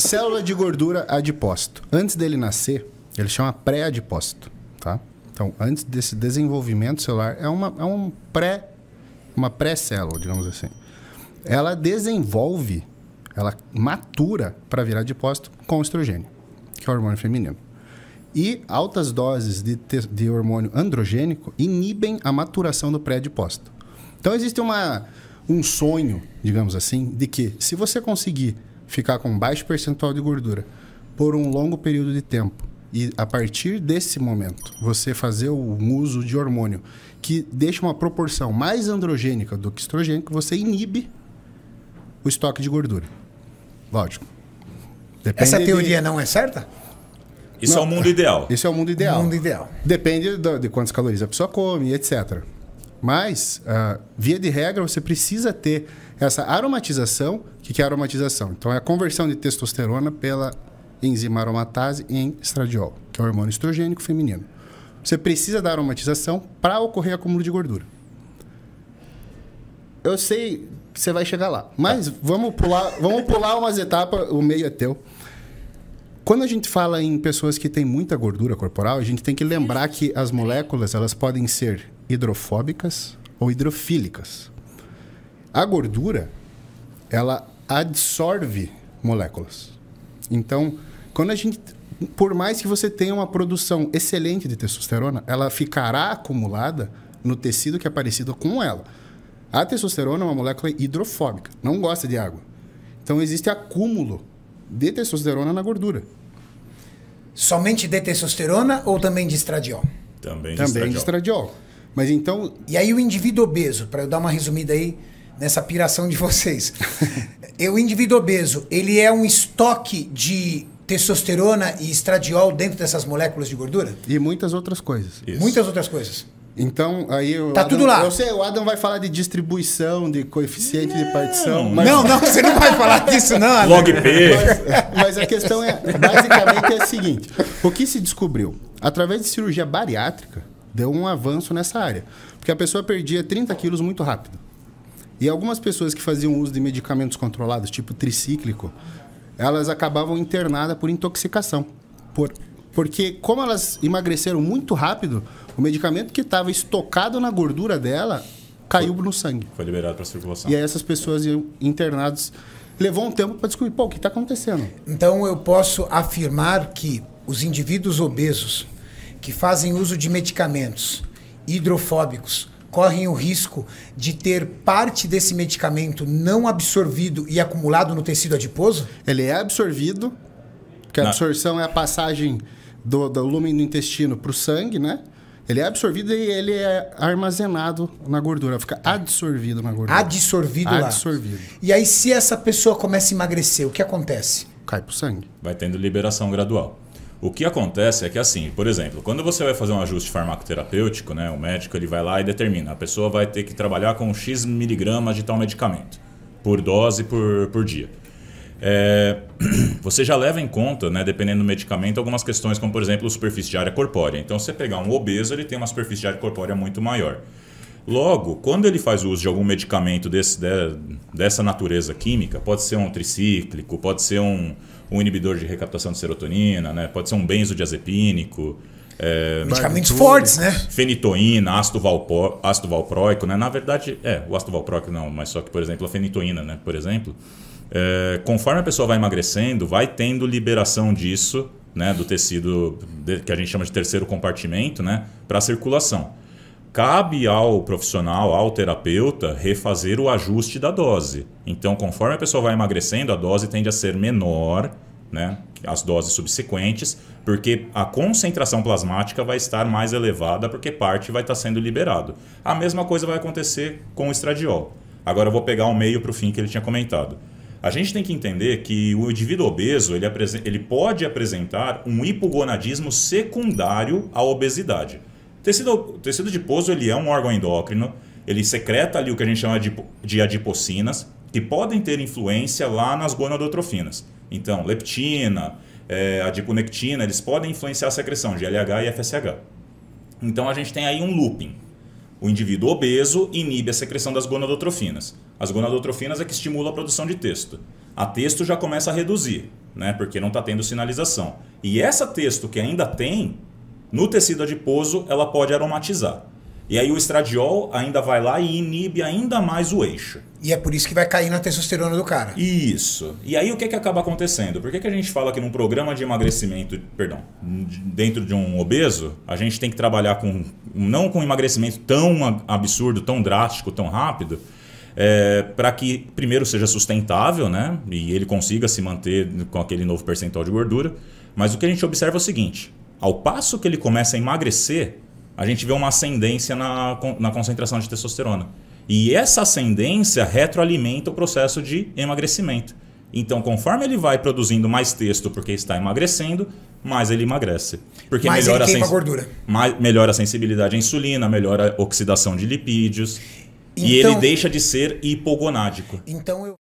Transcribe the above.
Célula de gordura adipócito. Antes dele nascer, ele chama pré-adipócito, tá? Então, antes desse desenvolvimento celular, é uma, é um pré, uma pré-célula, digamos assim. Ela desenvolve, ela matura para virar adipócito com estrogênio, que é o hormônio feminino. E altas doses de, de hormônio androgênico inibem a maturação do pré-adipócito. Então, existe uma, um sonho, digamos assim, de que se você conseguir ficar com baixo percentual de gordura por um longo período de tempo. E a partir desse momento, você fazer o uso de hormônio que deixa uma proporção mais androgênica do que estrogênica, você inibe o estoque de gordura. Lógico. Depende Essa teoria de... não é certa? Isso não, é o mundo ideal. Isso é o mundo ideal. O mundo ideal. Depende de quantas calorias a pessoa come, etc. Mas, uh, via de regra, você precisa ter essa aromatização. O que é aromatização? Então, é a conversão de testosterona pela enzima aromatase em estradiol, que é o hormônio estrogênico feminino. Você precisa da aromatização para ocorrer acúmulo de gordura. Eu sei que você vai chegar lá, mas tá. vamos pular, vamos pular umas etapas, o meio é teu. Quando a gente fala em pessoas que têm muita gordura corporal, a gente tem que lembrar que as moléculas elas podem ser hidrofóbicas ou hidrofílicas. A gordura, ela absorve moléculas. Então, quando a gente por mais que você tenha uma produção excelente de testosterona, ela ficará acumulada no tecido que é parecido com ela. A testosterona é uma molécula hidrofóbica, não gosta de água. Então existe acúmulo de testosterona na gordura. Somente de testosterona ou também de estradiol? Também de também estradiol. De estradiol. Mas então. E aí o indivíduo obeso, para eu dar uma resumida aí nessa piração de vocês. o indivíduo obeso, ele é um estoque de testosterona e estradiol dentro dessas moléculas de gordura? E muitas outras coisas. Isso. Muitas outras coisas. Então, aí eu. Tá Adam, tudo lá. Eu sei, o Adam vai falar de distribuição, de coeficiente não. de partição. Mas... Não, não, você não vai falar disso, não. Adam. Log P. Mas, mas a questão é: basicamente é a seguinte: o que se descobriu? Através de cirurgia bariátrica, deu um avanço nessa área. Porque a pessoa perdia 30 quilos muito rápido. E algumas pessoas que faziam uso de medicamentos controlados, tipo tricíclico, elas acabavam internadas por intoxicação. Por, porque, como elas emagreceram muito rápido, o medicamento que estava estocado na gordura dela caiu foi, no sangue. Foi liberado para circulação. E aí essas pessoas iam internadas. Levou um tempo para descobrir, pô, o que está acontecendo? Então eu posso afirmar que os indivíduos obesos que fazem uso de medicamentos hidrofóbicos correm o risco de ter parte desse medicamento não absorvido e acumulado no tecido adiposo? Ele é absorvido, que a absorção é a passagem do, do lúmen do intestino para o sangue, né? Ele é absorvido e ele é armazenado na gordura, fica adsorvido na gordura. Adsorvido, adsorvido lá. E aí, se essa pessoa começa a emagrecer, o que acontece? Cai pro sangue. Vai tendo liberação gradual. O que acontece é que assim, por exemplo, quando você vai fazer um ajuste farmacoterapêutico, né, o médico ele vai lá e determina, a pessoa vai ter que trabalhar com x miligramas de tal medicamento por dose por, por dia. É, você já leva em conta, né, dependendo do medicamento, algumas questões como por exemplo superfície de área corpórea. Então, se você pegar um obeso, ele tem uma superfície de área corpórea muito maior. Logo, quando ele faz uso de algum medicamento desse, de, dessa natureza química, pode ser um tricíclico, pode ser um, um inibidor de recaptação de serotonina, né? pode ser um benzodiazepínico. É, Medicamentos fortes, né? Fenitoína, ácido, valpo, ácido valproico, né? Na verdade, é, o ácido valproico não, mas só que, por exemplo, a fenitoína, né? Por exemplo, é, conforme a pessoa vai emagrecendo, vai tendo liberação disso, né? Do tecido de, que a gente chama de terceiro compartimento, né? Para circulação cabe ao profissional, ao terapeuta, refazer o ajuste da dose. Então, conforme a pessoa vai emagrecendo, a dose tende a ser menor, né? As doses subsequentes, porque a concentração plasmática vai estar mais elevada, porque parte vai estar sendo liberado. A mesma coisa vai acontecer com o estradiol. Agora eu vou pegar o meio para o fim que ele tinha comentado. A gente tem que entender que o indivíduo obeso ele, ele pode apresentar um hipogonadismo secundário à obesidade. Tecido, tecido adiposo ele é um órgão endócrino, ele secreta ali o que a gente chama de, de adipocinas, que podem ter influência lá nas gonadotrofinas. Então, leptina, é, adiponectina, eles podem influenciar a secreção de LH e FSH. Então, a gente tem aí um looping. O indivíduo obeso inibe a secreção das gonadotrofinas. As gonadotrofinas é que estimulam a produção de texto. A texto já começa a reduzir, né? porque não está tendo sinalização. E essa texto que ainda tem, no tecido adiposo, ela pode aromatizar. E aí o estradiol ainda vai lá e inibe ainda mais o eixo. E é por isso que vai cair na testosterona do cara. Isso. E aí o que, que acaba acontecendo? Por que, que a gente fala que num programa de emagrecimento, perdão, dentro de um obeso, a gente tem que trabalhar com não com emagrecimento tão absurdo, tão drástico, tão rápido, é, para que primeiro seja sustentável, né? E ele consiga se manter com aquele novo percentual de gordura. Mas o que a gente observa é o seguinte: ao passo que ele começa a emagrecer, a gente vê uma ascendência na, na concentração de testosterona. E essa ascendência retroalimenta o processo de emagrecimento. Então, conforme ele vai produzindo mais texto porque está emagrecendo, mais ele emagrece. Porque mais melhora ele a gordura. Mais, melhora a sensibilidade à insulina, melhora a oxidação de lipídios. Então, e ele então deixa de ser hipogonádico. Então eu...